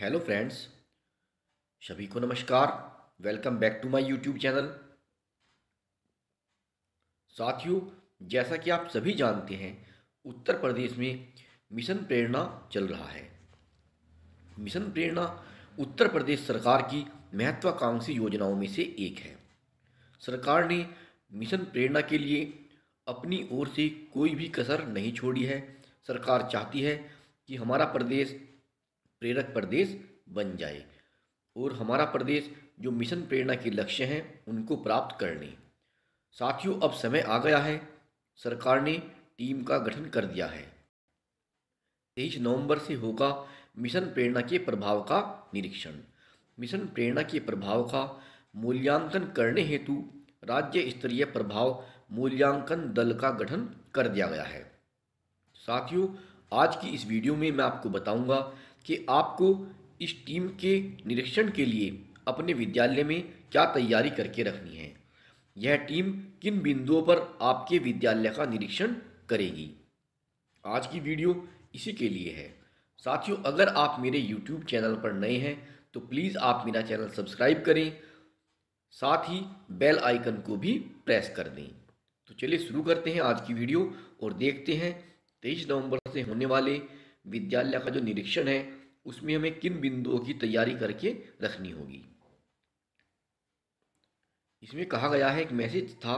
hello friends सभी को नमस्कार welcome back to my YouTube channel साथियों जैसा कि आप सभी जानते हैं उत्तर प्रदेश में मिशन प्रेरणा चल रहा है मिशन प्रेरणा उत्तर प्रदेश सरकार की महत्वाकांक्षी योजनाओं में से एक है सरकार ने मिशन प्रेरणा के लिए अपनी ओर से कोई भी कसर नहीं छोड़ी है सरकार चाहती है कि हमारा प्रदेश प्रेरक प्रदेश बन जाए और हमारा प्रदेश जो मिशन प्रेरणा के लक्ष्य हैं उनको प्राप्त कर लें साथियों अब समय आ गया है सरकार ने टीम का गठन कर दिया है तेईस नवंबर से होगा मिशन प्रेरणा के प्रभाव का निरीक्षण मिशन प्रेरणा के प्रभाव का मूल्यांकन करने हेतु राज्य स्तरीय प्रभाव मूल्यांकन दल का गठन कर दिया गया है साथियों आज की इस वीडियो में मैं आपको बताऊंगा कि आपको इस टीम के निरीक्षण के लिए अपने विद्यालय में क्या तैयारी करके रखनी है यह टीम किन बिंदुओं पर आपके विद्यालय का निरीक्षण करेगी आज की वीडियो इसी के लिए है साथियों अगर आप मेरे YouTube चैनल पर नए हैं तो प्लीज़ आप मेरा चैनल सब्सक्राइब करें साथ ही बेल आइकन को भी प्रेस कर दें तो चलिए शुरू करते हैं आज की वीडियो और देखते हैं तेईस नवंबर से होने वाले विद्यालय का जो निरीक्षण है उसमें हमें किन बिंदुओं की तैयारी करके रखनी होगी इसमें कहा गया है एक मैसेज था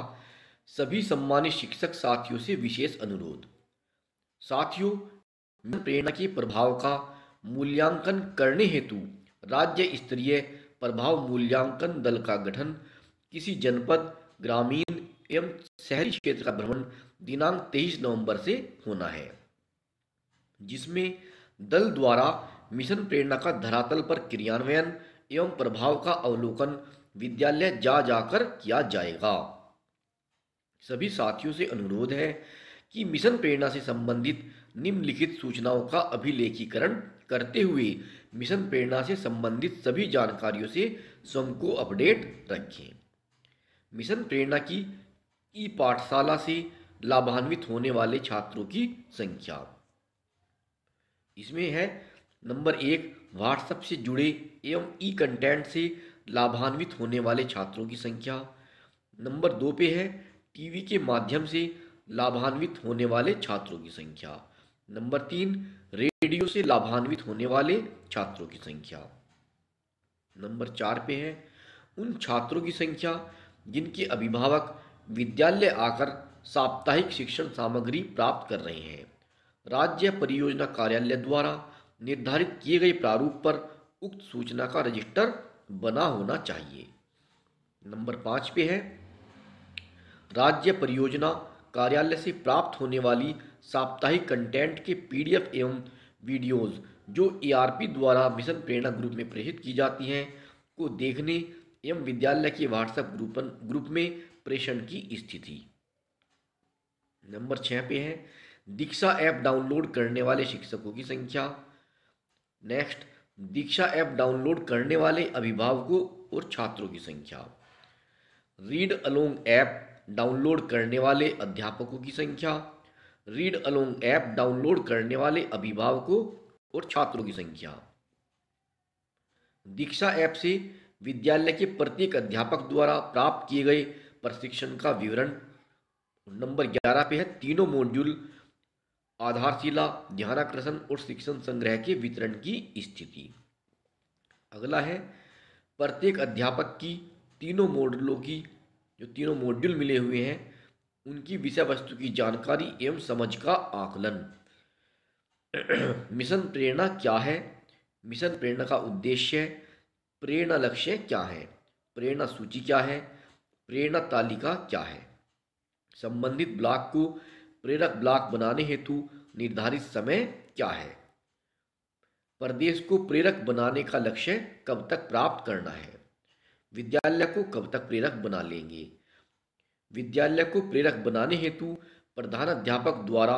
सभी सम्मानित शिक्षक साथियों से विशेष अनुरोध साथियों प्रेरणा के प्रभाव का मूल्यांकन करने हेतु राज्य स्तरीय प्रभाव मूल्यांकन दल का गठन किसी जनपद ग्रामीण एवं शहरी क्षेत्र का भ्रमण दिनांक 23 नवंबर से होना है जिसमें दल द्वारा मिशन प्रेरणा का धरातल पर क्रियान्वयन एवं प्रभाव का अवलोकन विद्यालय जा जाकर किया जाएगा सभी साथियों से अनुरोध है कि मिशन प्रेरणा से संबंधित निम्नलिखित सूचनाओं का अभिलेखीकरण करते हुए मिशन प्रेरणा से संबंधित सभी जानकारियों से स्वयं को अपडेट रखें मिशन प्रेरणा की ई पाठशाला से लाभान्वित होने वाले छात्रों की संख्या इसमें है नंबर एक व्हाट्सएप से जुड़े एवं ई कंटेंट से लाभान्वित होने वाले छात्रों की संख्या नंबर दो पे है टीवी के माध्यम से लाभान्वित होने वाले छात्रों की संख्या नंबर तीन रेडियो से लाभान्वित होने वाले छात्रों की संख्या नंबर चार पे है उन छात्रों की संख्या जिनके अभिभावक विद्यालय आकर साप्ताहिक शिक्षण सामग्री प्राप्त कर रहे हैं राज्य परियोजना कार्यालय द्वारा निर्धारित किए गए प्रारूप पर उक्त सूचना का रजिस्टर बना होना चाहिए नंबर पाँच पे है राज्य परियोजना कार्यालय से प्राप्त होने वाली साप्ताहिक कंटेंट के पीडीएफ एवं वीडियोस जो ईआरपी द्वारा मिशन प्रेरणा ग्रुप में प्रेषित की जाती हैं को देखने एवं विद्यालय के व्हाट्सएप ग्रुप ग्रुप में प्रेषण की स्थिति नंबर छः पे है दीक्षा ऐप डाउनलोड करने वाले शिक्षकों की संख्या नेक्स्ट दीक्षा ऐप डाउनलोड करने वाले अभिभावकों और छात्रों की संख्या रीड अलोंग ऐप डाउनलोड करने वाले अध्यापकों की संख्या रीड अलोंग ऐप डाउनलोड करने वाले अभिभावकों और छात्रों की संख्या दीक्षा ऐप से विद्यालय के प्रत्येक अध्यापक द्वारा प्राप्त किए गए प्रशिक्षण का विवरण नंबर ग्यारह पे है तीनों मॉड्यूल आधारशिला ध्यानाकर्षण और शिक्षण संग्रह के वितरण की स्थिति अगला है प्रत्येक अध्यापक की तीनों मॉडलों की जो तीनों मॉड्यूल मिले हुए हैं उनकी विषय वस्तु की जानकारी एवं समझ का आकलन मिशन प्रेरणा क्या है मिशन प्रेरणा का उद्देश्य प्रेरणा लक्ष्य क्या है प्रेरणा सूची क्या है प्रेरणा तालिका क्या है संबंधित ब्लॉक को प्रेरक ब्लॉक बनाने हेतु निर्धारित समय क्या है प्रदेश को प्रेरक बनाने का लक्ष्य कब तक प्राप्त करना है विद्यालय को कब तक प्रेरक बना लेंगे विद्यालय को प्रेरक बनाने हेतु प्रधानाध्यापक द्वारा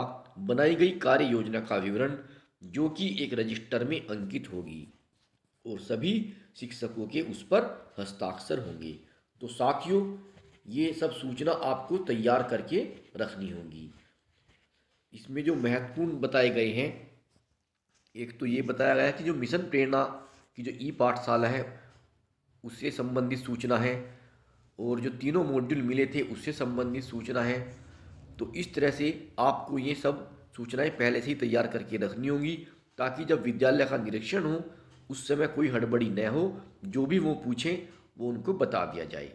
बनाई गई कार्य योजना का विवरण जो कि एक रजिस्टर में अंकित होगी और सभी शिक्षकों के उस पर हस्ताक्षर होंगे तो साथियों ये सब सूचना आपको तैयार करके रखनी होगी इसमें जो महत्वपूर्ण बताए गए हैं एक तो ये बताया गया है कि जो मिशन प्रेरणा की जो ई पाठशाला है उससे संबंधित सूचना है और जो तीनों मॉड्यूल मिले थे उससे संबंधित सूचना है तो इस तरह से आपको ये सब सूचनाएं पहले से ही तैयार करके रखनी होंगी ताकि जब विद्यालय का निरीक्षण हो उस समय कोई हड़बड़ी न हो जो भी वो पूछें वो उनको बता दिया जाए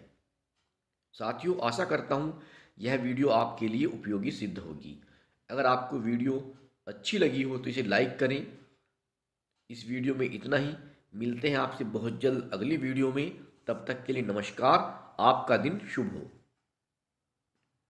साथियों आशा करता हूँ यह वीडियो आपके लिए उपयोगी सिद्ध होगी अगर आपको वीडियो अच्छी लगी हो तो इसे लाइक करें इस वीडियो में इतना ही मिलते हैं आपसे बहुत जल्द अगली वीडियो में तब तक के लिए नमस्कार आपका दिन शुभ हो